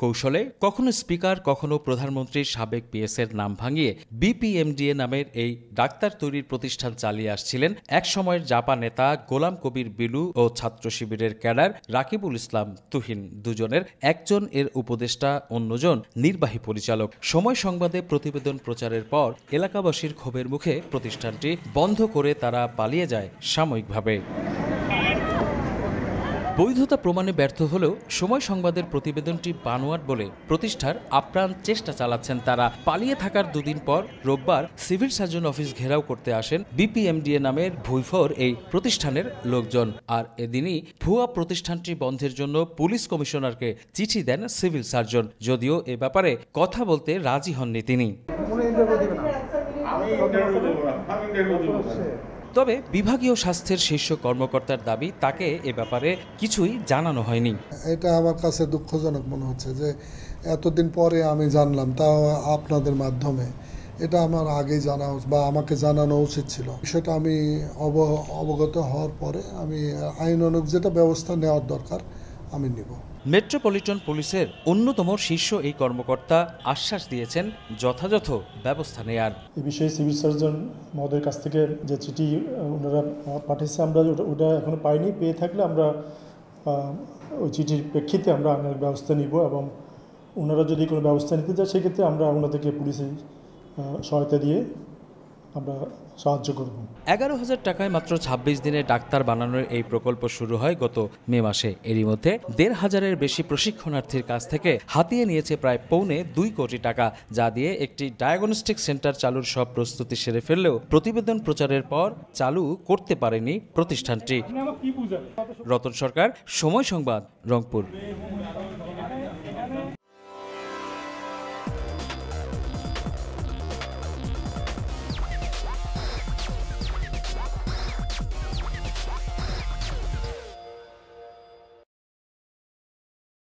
কৌশলে কখনো স্পিকার কখনো প্রধানমন্ত্রীর সাবেক পিএসের নাম ভাঙিয়ে বিপিএমডিএ নামের এই ডাক্তার তৈরির প্রতিষ্ঠান চালিয়ে আসছিলেন এক সময়ের জাপা নেতা গোলাম কবির বিলু ও ছাত্র শিবিরের ক্যাডার রাকিবুল ইসলাম তুহিন দুজনের একজন এর উপদেষ্টা অন্যজন নির্বাহী পরিচালক সময় সংবাদে প্রতিবেদন প্রচারের পর এলাকাবাসীর ক্ষোভের মুখে প্রতিষ্ঠানটি বন্ধ করে তারা পালিয়ে যায় সাময়িকভাবে বৈধতা প্রমাণে ব্যর্থ হলেও সময় সংবাদের প্রতিবেদনটি বানোয়ার বলে প্রতিষ্ঠার আপ্রাণ চেষ্টা চালাচ্ছেন তারা পালিয়ে থাকার দুদিন পর রোববার সিভিল সার্জন অফিস ঘেরাও করতে আসেন বিপিএমডিএ নামের ভুইফর এই প্রতিষ্ঠানের লোকজন আর এদিনই ভুয়া প্রতিষ্ঠানটি বন্ধের জন্য পুলিশ কমিশনারকে চিঠি দেন সিভিল সার্জন যদিও এ ব্যাপারে কথা বলতে রাজি হননি তিনি তবে বিভাগীয় স্বাস্থ্যের শীর্ষ কর্মকর্তার দাবি তাকে এ ব্যাপারে কিছুই জানানো হয়নি এটা আমার কাছে দুঃখজনক মনে হচ্ছে যে এতদিন পরে আমি জানলাম তাও আপনাদের মাধ্যমে এটা আমার আগেই জানা বা আমাকে জানানো উচিত ছিল বিষয়টা আমি অবগত হওয়ার পরে আমি আইন অনুযায়ী যেটা ব্যবস্থা নেওয়ার দরকার আমি নেব মেট্রোপলিটন পুলিশের অন্যতম শীর্ষ এই কর্মকর্তা আশ্বাস দিয়েছেন যথাযথ ব্যবস্থা নেয়ার এ বিষয়ে সিভিল সার্জন মহোদয়ের কাছ থেকে যে চিঠি ওনারা পাঠিয়েছে আমরা ওটা এখনো পাইনি পেয়ে থাকলে আমরা ওই চিঠির প্রেক্ষিতে আমরা আইনের ব্যবস্থা নিব এবং ওনারা যদি কোনো ব্যবস্থা নিতে চায় সেক্ষেত্রে আমরা ওনাদেরকে পুলিশের সহায়তা দিয়ে আমরা সাহায্য করব এগারো হাজার টাকায় মাত্র ২৬ দিনে ডাক্তার বানানোর এই প্রকল্প শুরু হয় গত মে মাসে এরই মধ্যে দেড় হাজারের বেশি প্রশিক্ষণার্থীর কাছ থেকে হাতিয়ে নিয়েছে প্রায় পৌনে দুই কোটি টাকা যা দিয়ে একটি ডায়াগনস্টিক সেন্টার চালুর সব প্রস্তুতি সেরে ফেললেও প্রতিবেদন প্রচারের পর চালু করতে পারেনি প্রতিষ্ঠানটি রতন সরকার সময় সংবাদ রংপুর